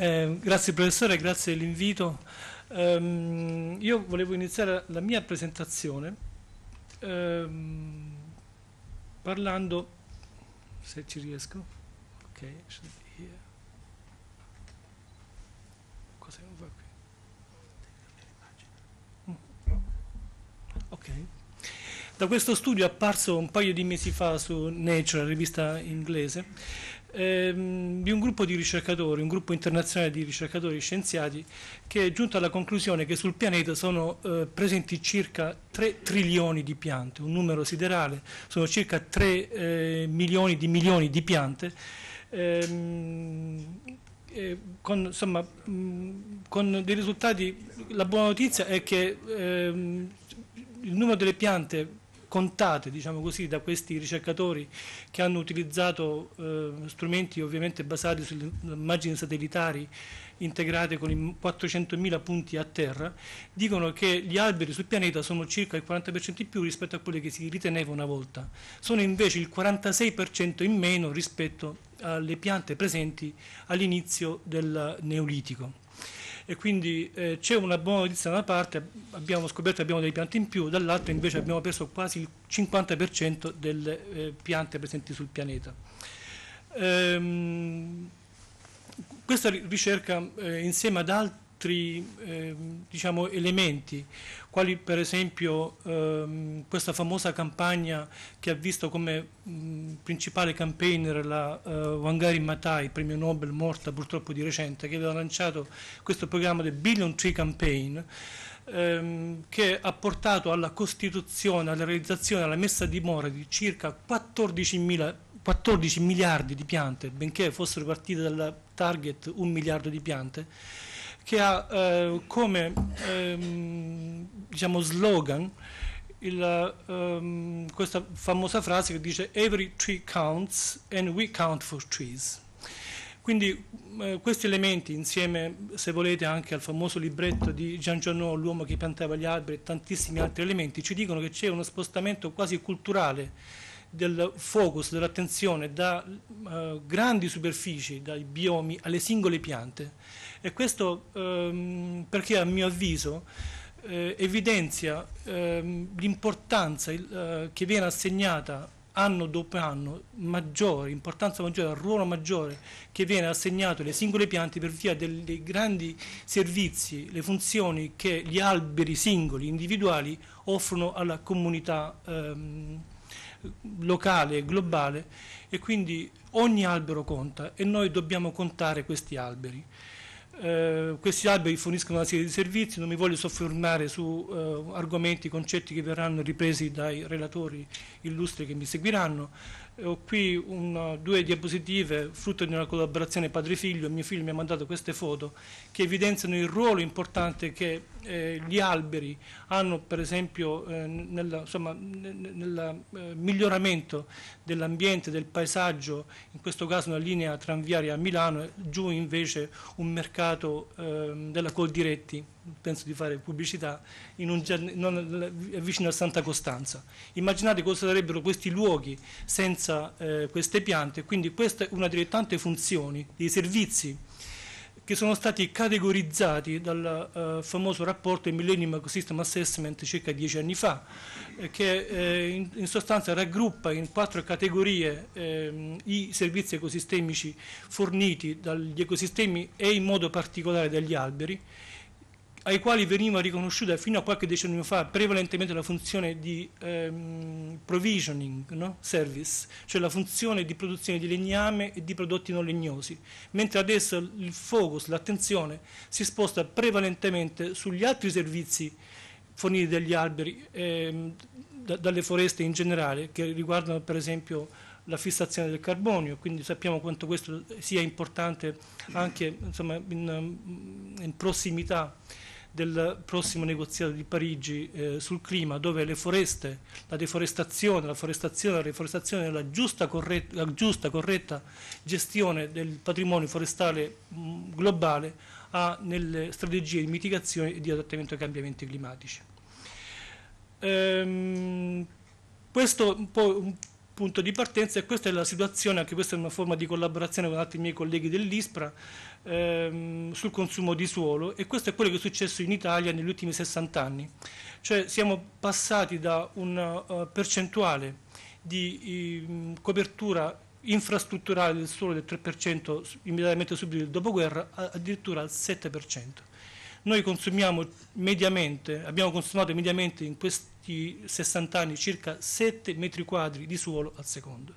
eh, grazie professore, grazie dell'invito. Um, io volevo iniziare la mia presentazione um, parlando, se ci riesco, ok, cosa mm. Da questo studio apparso un paio di mesi fa su Nature, la rivista inglese, ehm, di un gruppo di ricercatori, un gruppo internazionale di ricercatori scienziati che è giunto alla conclusione che sul pianeta sono eh, presenti circa 3 trilioni di piante, un numero siderale, sono circa 3 eh, milioni di milioni di piante. Ehm, con, insomma, mh, con, dei risultati, la buona notizia è che ehm, il numero delle piante contate diciamo così, da questi ricercatori che hanno utilizzato eh, strumenti ovviamente basati sulle immagini satellitari integrate con 400.000 punti a terra, dicono che gli alberi sul pianeta sono circa il 40% in più rispetto a quelli che si riteneva una volta, sono invece il 46% in meno rispetto alle piante presenti all'inizio del Neolitico e quindi eh, c'è una buona notizia da una parte, abbiamo scoperto che abbiamo delle piante in più, dall'altra invece abbiamo perso quasi il 50% delle eh, piante presenti sul pianeta. Ehm, questa ricerca eh, insieme ad altri ehm, diciamo, elementi quali per esempio ehm, questa famosa campagna che ha visto come mh, principale campaigner la eh, Wangari Matai, premio Nobel morta purtroppo di recente, che aveva lanciato questo programma The Billion Tree Campaign, ehm, che ha portato alla costituzione, alla realizzazione, alla messa a dimora di circa 14.000 14 miliardi di piante, benché fossero partite dal target 1 miliardo di piante, che ha eh, come ehm, diciamo slogan il, ehm, questa famosa frase che dice Every tree counts and we count for trees. Quindi eh, questi elementi, insieme, se volete, anche al famoso libretto di Gian Giannot, L'uomo che piantava gli alberi e tantissimi altri elementi, ci dicono che c'è uno spostamento quasi culturale del focus, dell'attenzione da eh, grandi superfici, dai biomi alle singole piante e questo ehm, perché a mio avviso eh, evidenzia ehm, l'importanza eh, che viene assegnata anno dopo anno maggiore, importanza maggiore, ruolo maggiore che viene assegnato alle singole piante per via dei grandi servizi, le funzioni che gli alberi singoli, individuali, offrono alla comunità ehm, locale e globale e quindi ogni albero conta e noi dobbiamo contare questi alberi. Eh, questi alberi forniscono una serie di servizi, non mi voglio soffermare su eh, argomenti, concetti che verranno ripresi dai relatori illustri che mi seguiranno. Eh, ho qui una, due diapositive, frutto di una collaborazione padre-figlio, mio figlio mi ha mandato queste foto, che evidenziano il ruolo importante che eh, gli alberi hanno per esempio eh, nel, insomma, nel, nel eh, miglioramento dell'ambiente, del paesaggio, in questo caso una linea tranviaria a Milano, giù invece un mercato ehm, della Coldiretti, penso di fare pubblicità, un, non, eh, vicino a Santa Costanza. Immaginate cosa sarebbero questi luoghi senza eh, queste piante, quindi questa è una delle tante funzioni, dei servizi che sono stati categorizzati dal eh, famoso rapporto Millennium Ecosystem Assessment circa dieci anni fa, eh, che eh, in, in, sostanza raggruppa in quattro categorie ehm, i servizi ecosistemici forniti dagli ecosistemi e in modo particolare dagli alberi, ai quali veniva riconosciuta fino a qualche decennio fa prevalentemente la funzione di ehm, provisioning no? service, cioè la funzione di produzione di legname e di prodotti non legnosi, mentre adesso il focus, l'attenzione si sposta prevalentemente sugli altri servizi forniti dagli alberi, ehm, da, dalle foreste in generale, che riguardano per esempio la fissazione del carbonio, quindi sappiamo quanto questo sia importante anche insomma, in, in prossimità del prossimo negoziato di Parigi eh, sul clima, dove le foreste, la deforestazione, la forestazione, la riforestazione, la giusta, corretta, la giusta, corretta gestione del patrimonio forestale mh, mm, globale ha nelle strategie di mitigazione e di adattamento ai cambiamenti climatici. Ehm, questo un po', un punto di partenza e questa è la situazione, anche questa è una forma di collaborazione con altri miei colleghi dell'ISPRA ehm, sul consumo di suolo e questo è quello che è successo in Italia negli ultimi 60 anni, cioè siamo passati da una uh, eh, percentuale di um, copertura infrastrutturale del suolo del 3% immediatamente subito del dopoguerra addirittura al 7%. Noi consumiamo mediamente, abbiamo consumato mediamente in questi di 60 anni circa 7 metri quadri di suolo al secondo.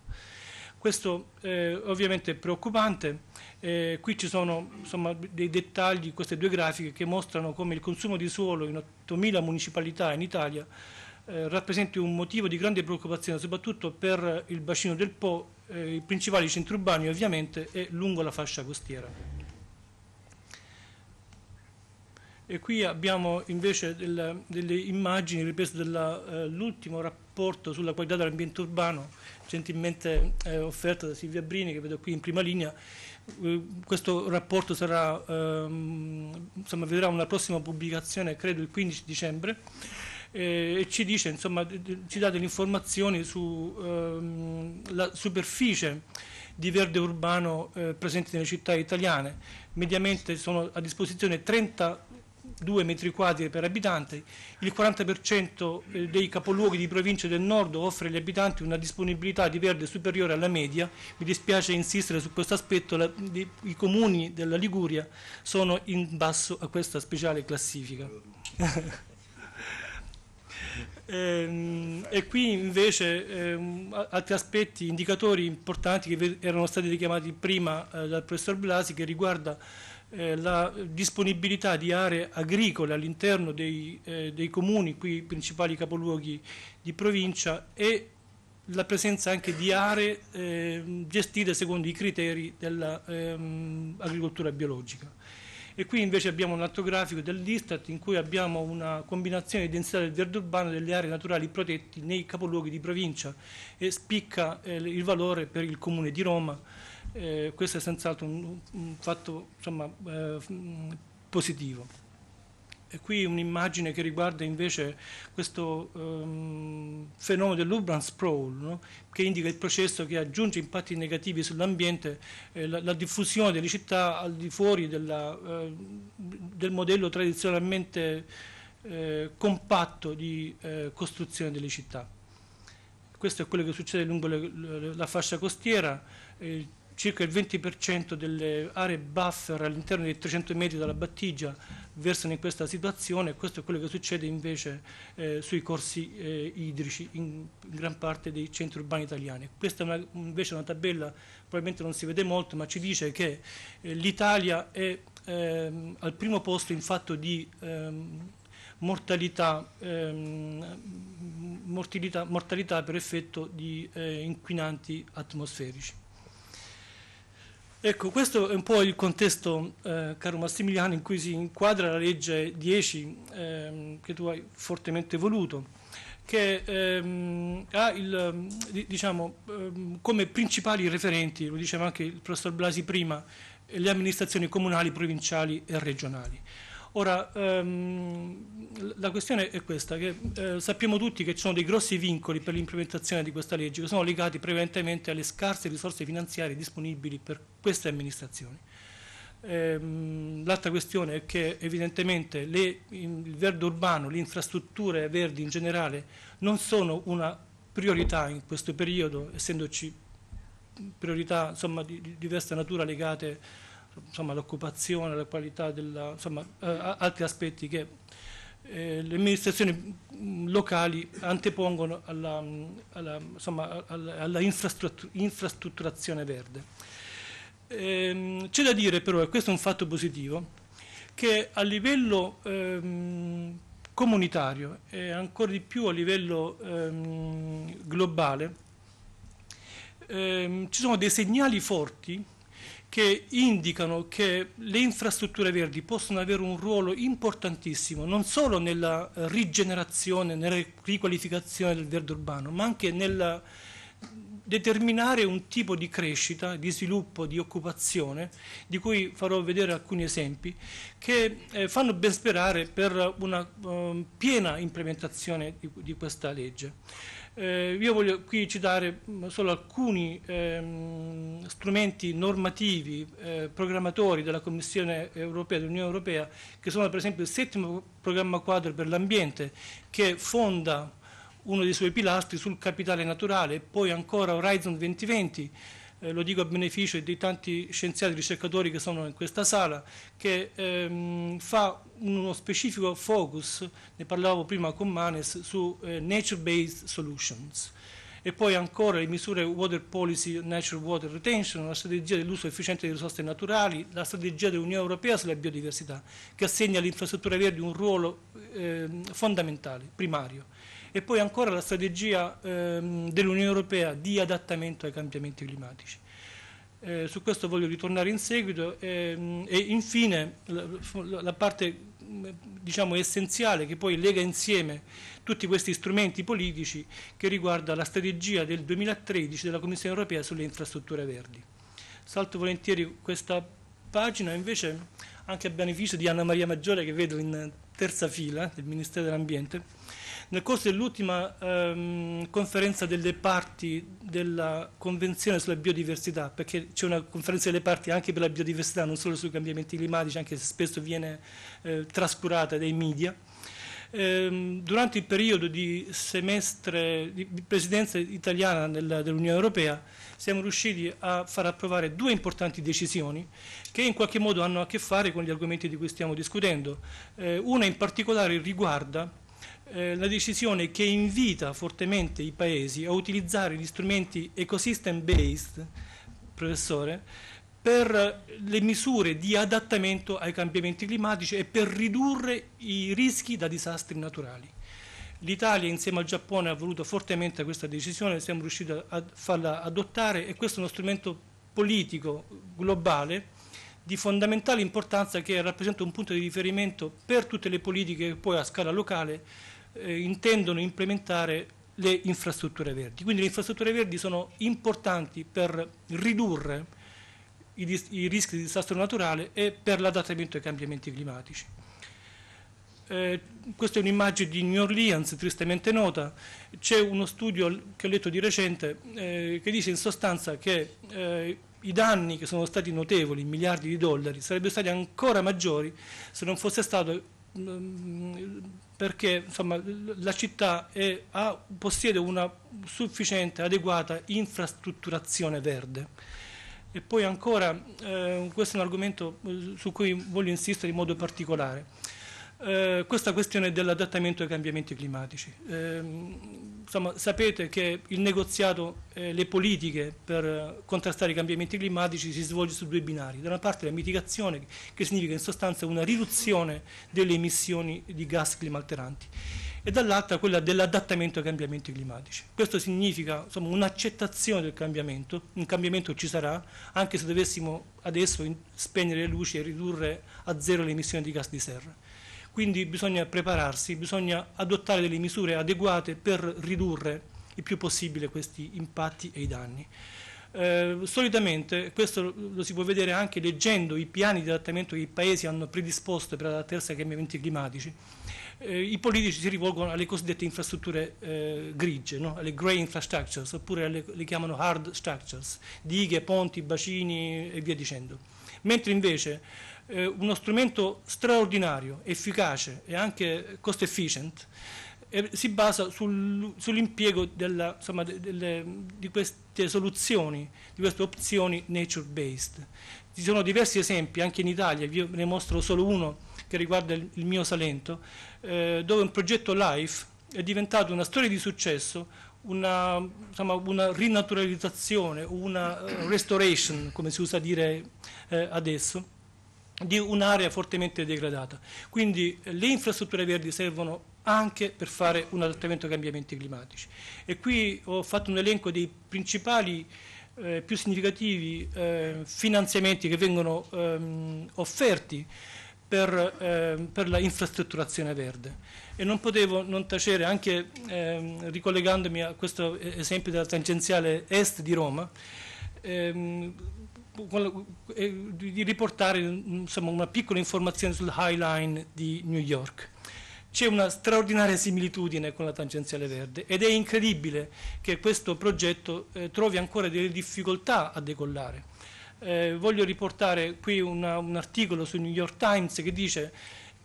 Questo eh, ovviamente è preoccupante, eh, qui ci sono insomma, dei dettagli, queste due grafiche che mostrano come il consumo di suolo in 8.000 municipalità in Italia eh, rappresenti un motivo di grande preoccupazione soprattutto per il bacino del Po, eh, i principali centri urbani ovviamente e lungo la fascia costiera. E qui abbiamo invece della, delle immagini riprese dall'ultimo eh, rapporto sulla qualità dell'ambiente urbano, gentilmente eh, offerto da Silvia Brini, che vedo qui in prima linea. Eh, questo rapporto sarà, ehm, insomma, vedrà una prossima pubblicazione, credo il 15 dicembre, eh, e ci dice, insomma, ci dà delle informazioni sulla ehm, superficie di verde urbano eh, presente nelle città italiane. Mediamente sono a disposizione 30 2 metri quadri per abitante, il 40% eh, dei capoluoghi di provincia del nord offre agli abitanti una disponibilità di verde superiore alla media, mi dispiace insistere su questo aspetto, la, di, i comuni della Liguria sono in basso a questa speciale classifica. Ehm, e, qui invece eh, altri aspetti, indicatori importanti che erano stati richiamati prima eh, dal professor Blasi che riguarda eh, la disponibilità di aree agricole all'interno dei, eh, dei, comuni, qui i principali capoluoghi di provincia, e la presenza anche di aree eh, gestite secondo i criteri dell'agricoltura ehm, biologica. E qui invece abbiamo un altro grafico dell'Istat in cui abbiamo una combinazione di densità del verde urbano delle aree naturali protette nei capoluoghi di provincia e spicca eh, il valore per il comune di Roma eh, questo è senz'altro un, un, fatto insomma, eh, mm, positivo. E qui un'immagine che riguarda invece questo ehm, fenomeno dell'urban sprawl, no? che indica il processo che aggiunge impatti negativi sull'ambiente, eh, la, la, diffusione delle città al di fuori della, eh, del modello tradizionalmente eh, compatto di eh, costruzione delle città. Questo è quello che succede lungo le, la fascia costiera, eh, circa il 20% delle aree buffer all'interno dei 300 metri dalla battigia versano in questa situazione questo è quello che succede invece eh, sui corsi eh, idrici in gran parte dei centri urbani italiani. Questa è una, invece una tabella, probabilmente non si vede molto, ma ci dice che eh, l'Italia è ehm, al primo posto in fatto di ehm, mortalità, ehm, mortalità, mortalità, per effetto di eh, inquinanti atmosferici. Ecco, questo è un po' il contesto, eh, caro Massimiliano, in cui si inquadra la legge 10 ehm, che tu hai fortemente voluto, che ehm, ha il, diciamo, ehm, come principali referenti, lo diceva anche il professor Blasi prima, le amministrazioni comunali, provinciali e regionali. Ora, ehm, la questione è questa, che eh, sappiamo tutti che ci sono dei grossi vincoli per l'implementazione di questa legge, che sono legati prevalentemente alle scarse risorse finanziarie disponibili per queste amministrazioni. Ehm, l'altra questione è che evidentemente le, il verde urbano, le infrastrutture verdi in generale non sono una priorità in questo periodo, essendoci priorità insomma, di diversa natura legate insomma, l'occupazione, la qualità, della, insomma eh, altri aspetti che eh, le amministrazioni mm, locali antepongono alla, mm, alla, insomma, alla infrastrutturazione verde. Ehm, c'è da dire però, e questo è un fatto positivo, che a livello ehm, comunitario e ancora di più a livello ehm, globale ehm, ci sono dei segnali forti che indicano che le infrastrutture verdi possono avere un ruolo importantissimo non solo nella rigenerazione, nella riqualificazione del verde urbano, ma anche nel determinare un tipo di crescita, di sviluppo, di occupazione, di cui farò vedere alcuni esempi, che eh, fanno ben sperare per una eh, piena implementazione di, di questa legge. Eh, io voglio qui citare mm, solo alcuni ehm, strumenti normativi eh, programmatori della Commissione europea, dell'Unione europea, che sono per esempio il settimo programma quadro per l'ambiente, che fonda uno dei suoi pilastri sul capitale naturale, poi ancora Horizon 2020, eh, lo dico a beneficio di tanti scienziati ricercatori che sono in questa sala, che ehm, fa uno specifico focus, ne parlavo prima con Manes, su eh, nature-based solutions e poi ancora le misure water policy, natural water retention, la strategia dell'uso efficiente delle risorse naturali, la strategia dell'Unione Europea sulla biodiversità, che assegna all'infrastruttura verde un ruolo eh, fondamentale, primario. E poi ancora la strategia ehm, dell'Unione Europea di adattamento ai cambiamenti climatici. Eh, su questo voglio ritornare in seguito ehm, e infine la, la parte diciamo, essenziale che poi lega insieme tutti questi strumenti politici che riguarda la strategia del 2013 della Commissione Europea sulle infrastrutture verdi. Salto volentieri questa pagina invece anche a beneficio di Anna Maria Maggiore che vedo in terza fila del Ministero dell'Ambiente nel corso dell'ultima ehm, conferenza delle parti della Convenzione sulla biodiversità, perché c'è una conferenza delle parti anche per la biodiversità, non solo sui cambiamenti climatici, anche se spesso viene eh, trascurata dai media, ehm, durante il periodo di semestre di presidenza italiana dell'Unione Europea siamo riusciti a far approvare due importanti decisioni che in qualche modo hanno a che fare con gli argomenti di cui stiamo discutendo. Eh, una in particolare riguarda eh, la decisione che invita fortemente i paesi a utilizzare gli strumenti ecosystem based, professore, per le misure di adattamento ai cambiamenti climatici e per ridurre i rischi da disastri naturali. L'Italia insieme al Giappone ha voluto fortemente questa decisione, siamo riusciti a farla adottare e questo è uno strumento politico globale di fondamentale importanza che rappresenta un punto di riferimento per tutte le politiche che poi a scala locale eh, intendono implementare le infrastrutture verdi. Quindi le infrastrutture verdi sono importanti per ridurre i, i rischi di disastro naturale e per l'adattamento ai cambiamenti climatici. Eh, questa è un'immagine di New Orleans, tristemente nota. C'è uno studio che ho letto di recente eh, che dice in sostanza che eh, i danni che sono stati notevoli, miliardi di dollari, sarebbero stati ancora maggiori se non fosse stato perché insomma, la città è, ha, possiede una sufficiente, adeguata infrastrutturazione verde. E poi ancora, eh, questo è un argomento eh, su cui voglio insistere in modo particolare, eh, questa questione dell'adattamento ai cambiamenti climatici. Eh, insomma, sapete che il negoziato, eh, le politiche per eh, contrastare i cambiamenti climatici si svolge su due binari. Da una parte la mitigazione, che significa in sostanza una riduzione delle emissioni di gas climalteranti, e dall'altra quella dell'adattamento ai cambiamenti climatici. Questo significa un'accettazione del cambiamento, un cambiamento ci sarà, anche se dovessimo adesso spegnere le luci e ridurre a zero le emissioni di gas di serra. Quindi bisogna prepararsi, bisogna adottare delle misure adeguate per ridurre il più possibile questi impatti e i danni. Eh, solitamente, questo lo si può vedere anche leggendo i piani di adattamento che i paesi hanno predisposto per adattarsi ai cambiamenti climatici, eh, i politici si rivolgono alle cosiddette infrastrutture eh, grigie, no? alle grey infrastructures, oppure alle, le chiamano hard structures, dighe, ponti, bacini e via dicendo. Mentre invece eh, uno strumento straordinario, efficace e anche cost efficient, eh, si basa sul, sull'impiego della, insomma, de, delle, di queste soluzioni, di queste opzioni nature based. Ci sono diversi esempi anche in Italia, vi ne mostro solo uno che riguarda il, il mio Salento, eh, dove un progetto LIFE è diventato una storia di successo, una, insomma, una, rinaturalizzazione, una eh, restoration, come si usa dire eh, adesso, di un'area fortemente degradata. Quindi eh, le infrastrutture verdi servono anche per fare un adattamento ai cambiamenti climatici. E qui ho fatto un elenco dei principali, eh, più significativi eh, finanziamenti che vengono ehm, offerti per, eh, per la infrastrutturazione verde. E non potevo non tacere, anche ehm, ricollegandomi a questo esempio della tangenziale est di Roma, ehm, di riportare insomma, una piccola informazione sul High Line di New York. C'è una straordinaria similitudine con la tangenziale verde ed è incredibile che questo progetto eh, trovi ancora delle difficoltà a decollare. Eh, voglio riportare qui una, un articolo su New York Times che dice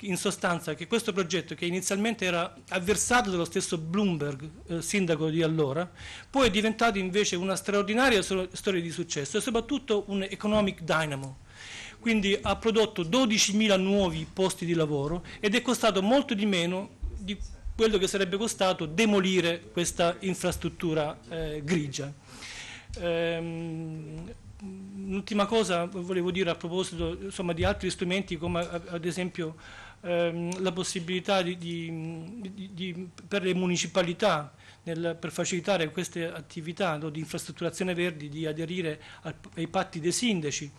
in sostanza che questo progetto che inizialmente era avversato dallo stesso Bloomberg, eh, sindaco di allora, poi è diventato invece una straordinaria storia di successo e soprattutto un economic dynamo. Quindi ha prodotto 12.000 nuovi posti di lavoro ed è costato molto di meno di quello che sarebbe costato demolire questa infrastruttura eh, grigia. Ehm, Un'ultima cosa volevo dire a proposito insomma, di altri strumenti come ad esempio ehm, la possibilità di, di, di, per le municipalità nel, per facilitare queste attività no, di infrastrutturazione verdi di aderire al, ai patti dei sindaci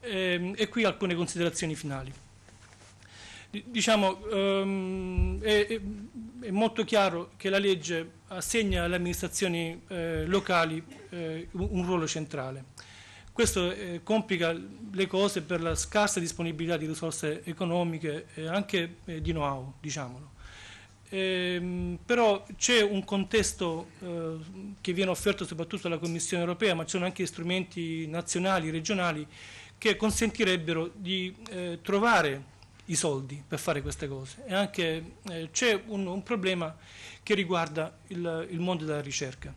ehm, e qui alcune considerazioni finali. Diciamo, ehm, è, è, molto chiaro che la legge assegna alle amministrazioni eh, locali eh, un, un ruolo centrale. Questo eh, complica le cose per la scarsa disponibilità di risorse economiche e anche eh, di know-how, diciamolo. Ehm, però c'è un contesto eh, che viene offerto soprattutto dalla Commissione europea, ma ci sono anche strumenti nazionali, regionali, che consentirebbero di eh, trovare i soldi per fare queste cose. E anche eh, c'è un, un, problema che riguarda il, il mondo della ricerca.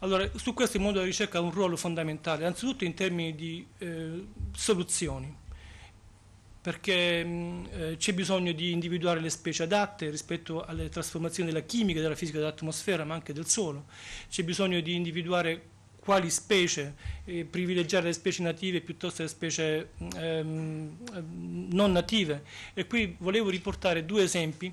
Allora, su questo il mondo della ricerca ha un ruolo fondamentale, anzitutto in termini di eh, soluzioni, perché mm, eh, c'è bisogno di individuare le specie adatte rispetto alle trasformazioni della chimica, della fisica dell'atmosfera, ma anche del suolo, c'è bisogno di individuare quali specie, eh, privilegiare le specie native piuttosto che le specie ehm, non native. E qui volevo riportare due esempi.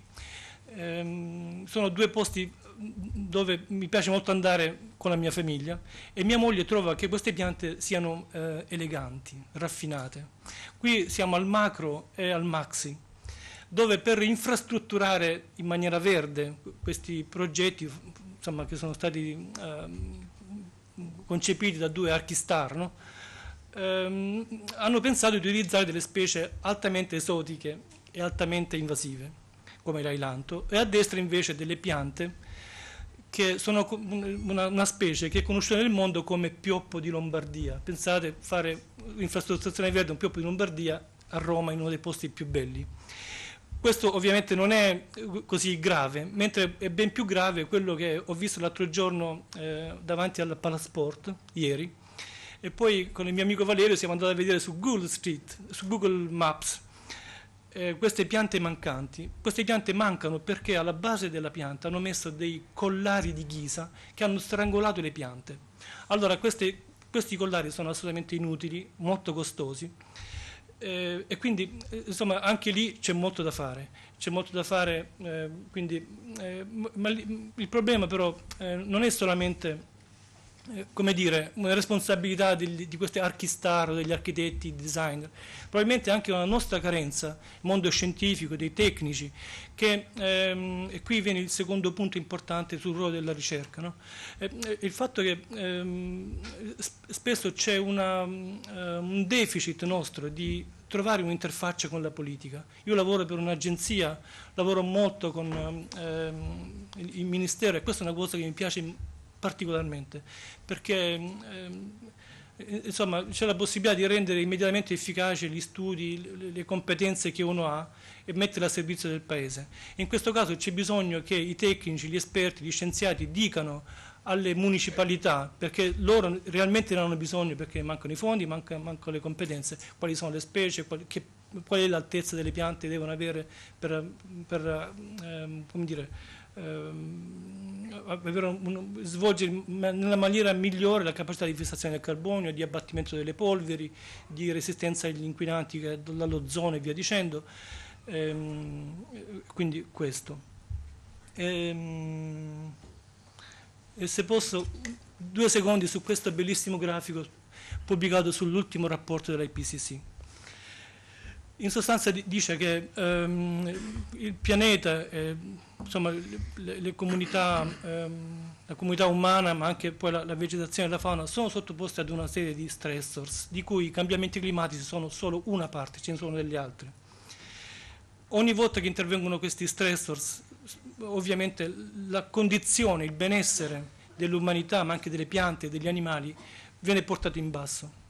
Ehm, sono due posti dove mi piace molto andare con la mia famiglia e mia moglie trova che queste piante siano eh, eleganti, raffinate. Qui siamo al macro e al maxi, dove per infrastrutturare in maniera verde questi progetti insomma, che sono stati eh, concepiti da due archistar, no? eh, hanno pensato di utilizzare delle specie altamente esotiche e altamente invasive come l'ailanto e a destra invece delle piante che sono una, una, specie che è conosciuta nel mondo come pioppo di Lombardia. Pensate, fare infrastrutturazione verde un pioppo di Lombardia a Roma in uno dei posti più belli. Questo ovviamente non è eh, così grave, mentre è ben più grave quello che ho visto l'altro giorno eh, davanti al Palasport, ieri, e poi con il mio amico Valerio siamo andati a vedere su Google Street, su Google Maps, eh, queste piante mancanti. Queste piante mancano perché alla base della pianta hanno messo dei collari di ghisa che hanno strangolato le piante. Allora queste, questi collari sono assolutamente inutili, molto costosi. Eh, e quindi eh, insomma anche lì c'è molto da fare, c'è molto da fare, eh, quindi, eh, ma il problema però non è solamente come dire, una responsabilità di, di questi archistar, degli architetti, designer, probabilmente anche una nostra carenza, il mondo scientifico, dei tecnici, che, ehm, e qui viene il secondo punto importante sul ruolo della ricerca, no? eh, eh il fatto che ehm, spesso c'è eh, un deficit nostro di trovare un'interfaccia con la politica. Io lavoro per un'agenzia, lavoro molto con ehm, il, il Ministero e questa è una cosa che mi piace particolarmente, perché ehm, eh, insomma, c'è la possibilità di rendere immediatamente efficaci gli studi, le competenze che uno ha e metterle a servizio del Paese. In questo caso c'è bisogno che i tecnici, gli esperti, gli scienziati dicano alle municipalità, perché loro realmente ne hanno bisogno, perché mancano i fondi, mancano, mancano le competenze, quali sono le specie, quali, che, qual è l'altezza delle piante che devono avere per, per ehm, come dire, avere ehm, svolgere nella maniera migliore la capacità di fissazione del carbonio, di abbattimento delle polveri, di resistenza agli inquinanti dall'ozono e via dicendo. Ehm, quindi questo. Ehm, e se posso, due secondi su questo bellissimo grafico pubblicato sull'ultimo rapporto dell'IPCC in sostanza dice che ehm, il pianeta, eh, insomma, le, le comunità, ehm, la comunità umana, ma anche poi la, la, vegetazione e la fauna, sono sottoposte ad una serie di stressors, di cui i cambiamenti climatici sono solo una parte, ce ne sono degli altri. Ogni volta che intervengono questi stressors, ovviamente la condizione, il benessere dell'umanità, ma anche delle piante e degli animali, viene portato in basso.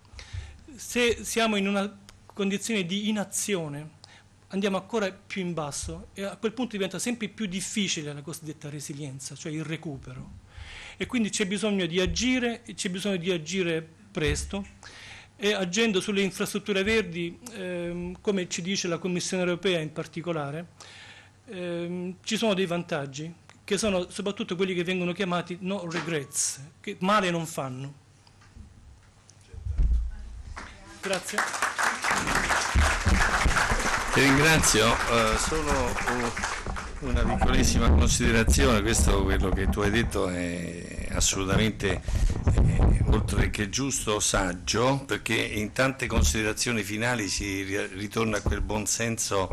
Se siamo in una condizione di inazione, andiamo ancora più in basso e a quel punto diventa sempre più difficile la cosiddetta resilienza, cioè il recupero. E quindi c'è bisogno di agire, e c'è bisogno di agire presto e agendo sulle infrastrutture verdi, ehm, come ci dice la Commissione europea in particolare, ehm, ci sono dei vantaggi che sono soprattutto quelli che vengono chiamati no regrets, che male non fanno. Grazie. Ti ringrazio, uh, solo una piccolissima considerazione, questo quello che tu hai detto è assolutamente eh, oltre che giusto, saggio, perché in tante considerazioni finali si ritorna a quel buonsenso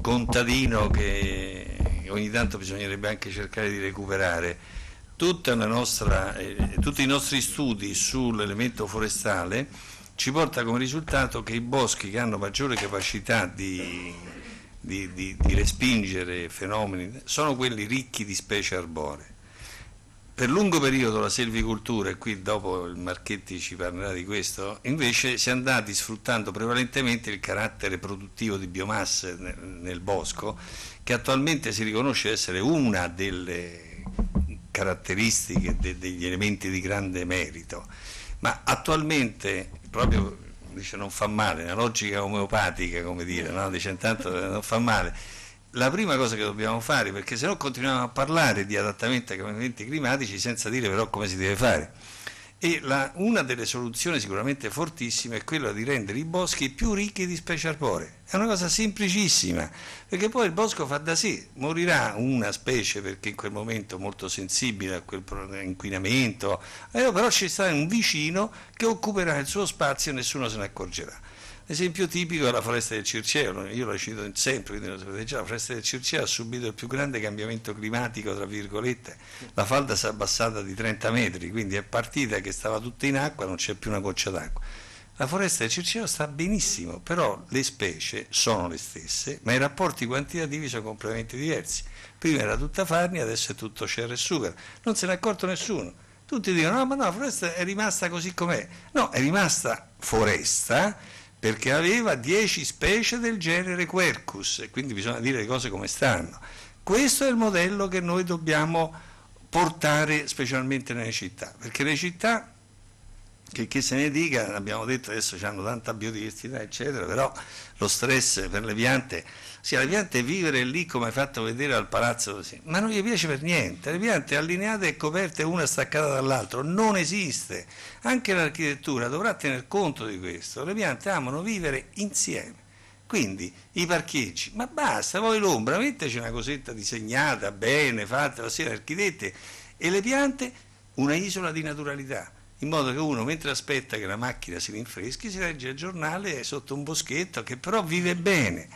contadino che ogni tanto bisognerebbe anche cercare di recuperare. Nostra, eh, tutti i nostri studi sull'elemento forestale ci porta come risultato che i boschi che hanno maggiore capacità di, di, di, di respingere fenomeni sono quelli ricchi di specie arboree. Per lungo periodo la selvicoltura, e qui dopo il Marchetti ci parlerà di questo, invece si è andati sfruttando prevalentemente il carattere produttivo di biomasse nel, nel bosco, che attualmente si riconosce essere una delle caratteristiche de, degli elementi di grande merito ma attualmente proprio dice non fa male, una logica omeopatica come dire, no? dice intanto non fa male. La prima cosa che dobbiamo fare, perché se no continuiamo a parlare di adattamento ai cambiamenti climatici senza dire però come si deve fare. E la, una delle soluzioni sicuramente fortissime è quella di rendere i boschi più ricchi di specie arboree è una cosa semplicissima, perché poi il bosco fa da sé, morirà una specie perché in quel momento è molto sensibile a quel inquinamento, eh, però ci sarà un vicino che occuperà il suo spazio e nessuno se ne accorgerà. L'esempio tipico è la foresta del Circeo, io la cito sempre, quindi lo sapete già, la foresta del Circeo ha subito il più grande cambiamento climatico, tra virgolette, la falda si è abbassata di 30 metri, quindi è partita che stava tutta in acqua, non c'è più una goccia d'acqua la foresta del Circeo sta benissimo, però le specie sono le stesse, ma i rapporti quantitativi sono completamente diversi. Prima era tutta farnia, adesso è tutto cera e sughero. Non se n'è accorto nessuno. Tutti dicono, no, ma no, la foresta è rimasta così com'è. No, è rimasta foresta perché aveva 10 specie del genere Quercus, e quindi bisogna dire le cose come stanno. Questo è il modello che noi dobbiamo portare specialmente nelle città, perché le città che, che, se ne dica, abbiamo detto adesso hanno tanta biodiversità, eccetera, però lo stress per le piante, sia le piante vivere lì come hai fatto vedere al palazzo così, ma non gli piace per niente, le piante allineate e coperte una staccata dall'altra, non esiste, anche l'architettura dovrà tener conto di questo, le piante amano vivere insieme. Quindi i parcheggi, ma basta, poi l'ombra, metteci una cosetta disegnata bene, fatta la sera architetti e le piante, una isola di naturalità in modo che uno mentre aspetta che la macchina si rinfreschi si legge il giornale sotto un boschetto che però vive bene,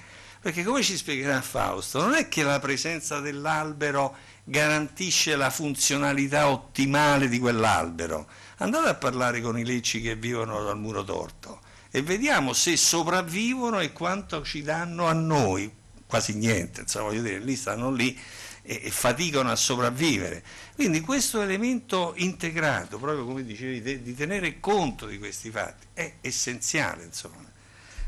perché come ci spiegherà Fausto, non è che la presenza dell'albero garantisce la funzionalità ottimale di quell'albero, andate a parlare con i lecci che vivono dal muro torto e vediamo se sopravvivono e quanto ci danno a noi, quasi niente, insomma voglio dire, lì stanno lì e, e faticano a sopravvivere. Quindi questo elemento integrato, proprio come dicevi, te, di tenere conto di questi fatti, è essenziale. Insomma.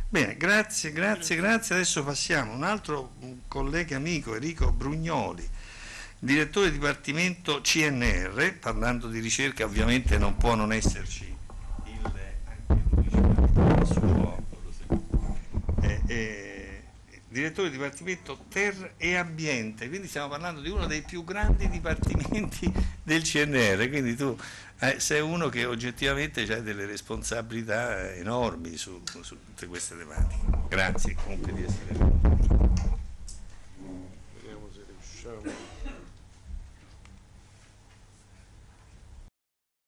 Bene, grazie, grazie, grazie. Adesso passiamo a un altro collega amico, Enrico Brugnoli, direttore Dipartimento CNR, parlando di ricerca ovviamente non può non esserci il, anche lui, il suo... Eh, eh, direttore di Dipartimento Terra e Ambiente, quindi stiamo parlando di uno dei più grandi dipartimenti del CNR, quindi tu eh, sei uno che oggettivamente ha delle responsabilità enormi su, su tutte queste tematiche. Grazie comunque di essere venuto.